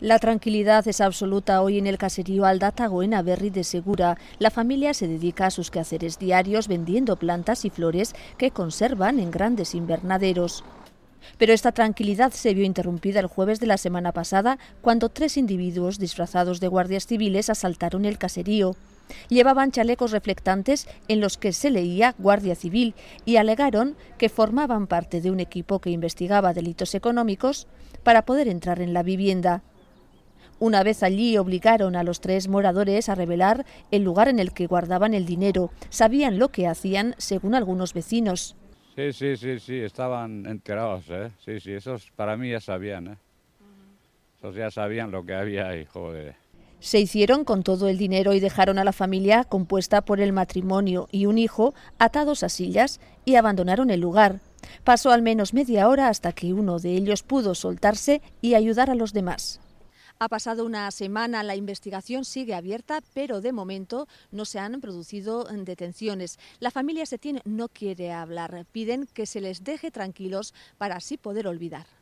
La tranquilidad es absoluta hoy en el caserío en Berry de Segura. La familia se dedica a sus quehaceres diarios vendiendo plantas y flores que conservan en grandes invernaderos. Pero esta tranquilidad se vio interrumpida el jueves de la semana pasada cuando tres individuos disfrazados de guardias civiles asaltaron el caserío. Llevaban chalecos reflectantes en los que se leía Guardia Civil y alegaron que formaban parte de un equipo que investigaba delitos económicos para poder entrar en la vivienda. Una vez allí obligaron a los tres moradores a revelar el lugar en el que guardaban el dinero. Sabían lo que hacían, según algunos vecinos. Sí, sí, sí, sí, estaban enterados, ¿eh? Sí, sí, esos para mí ya sabían, ¿eh? Esos ya sabían lo que había ahí, joder. Se hicieron con todo el dinero y dejaron a la familia, compuesta por el matrimonio y un hijo, atados a sillas y abandonaron el lugar. Pasó al menos media hora hasta que uno de ellos pudo soltarse y ayudar a los demás. Ha pasado una semana, la investigación sigue abierta, pero de momento no se han producido mm, detenciones. La familia Setién no quiere hablar, piden que se les deje tranquilos para así poder olvidar.